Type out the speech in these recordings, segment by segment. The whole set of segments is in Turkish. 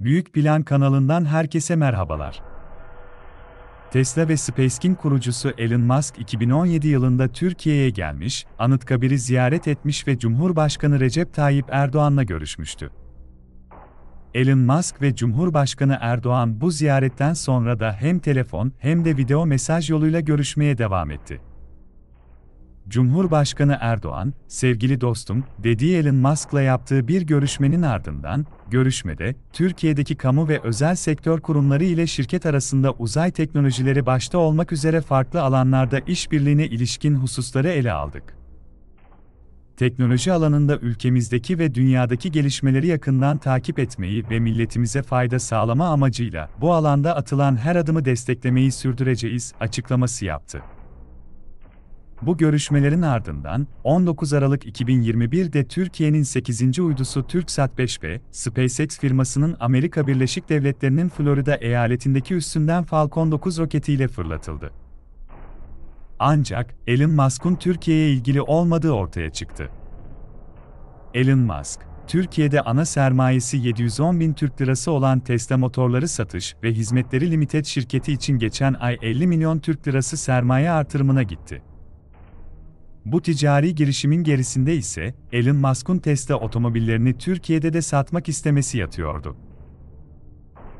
Büyük Plan kanalından herkese merhabalar. Tesla ve SpaceX'in kurucusu Elon Musk 2017 yılında Türkiye'ye gelmiş, Anıtkabir'i ziyaret etmiş ve Cumhurbaşkanı Recep Tayyip Erdoğan'la görüşmüştü. Elon Musk ve Cumhurbaşkanı Erdoğan bu ziyaretten sonra da hem telefon hem de video mesaj yoluyla görüşmeye devam etti. Cumhurbaşkanı Erdoğan, sevgili dostum, dediği Elon Musk'la yaptığı bir görüşmenin ardından, görüşmede, Türkiye'deki kamu ve özel sektör kurumları ile şirket arasında uzay teknolojileri başta olmak üzere farklı alanlarda işbirliğine ilişkin hususları ele aldık. Teknoloji alanında ülkemizdeki ve dünyadaki gelişmeleri yakından takip etmeyi ve milletimize fayda sağlama amacıyla bu alanda atılan her adımı desteklemeyi sürdüreceğiz açıklaması yaptı. Bu görüşmelerin ardından 19 Aralık 2021'de Türkiye'nin 8. uydusu TürkSat 5B, SpaceX firmasının Amerika Birleşik Devletleri'nin Florida eyaletindeki üstünden Falcon 9 roketiyle fırlatıldı. Ancak Elon Musk'un Türkiye'ye ilgili olmadığı ortaya çıktı. Elon Musk, Türkiye'de ana sermayesi 710 bin Türk lirası olan Tesla Motorları Satış ve Hizmetleri Limited şirketi için geçen ay 50 milyon Türk lirası sermaye artırımına gitti. Bu ticari girişimin gerisinde ise Elon Musk'un Tesla otomobillerini Türkiye'de de satmak istemesi yatıyordu.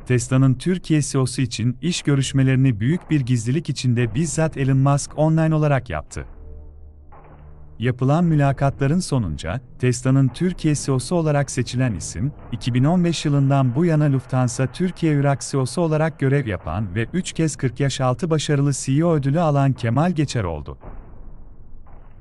Tesla'nın Türkiye CEO'su için iş görüşmelerini büyük bir gizlilik içinde bizzat Elon Musk online olarak yaptı. Yapılan mülakatların sonunca Tesla'nın Türkiye CEO'su olarak seçilen isim, 2015 yılından bu yana Lufthansa Türkiye Irak CEO'su olarak görev yapan ve 3 kez 40 yaş altı başarılı CEO ödülü alan Kemal Geçer oldu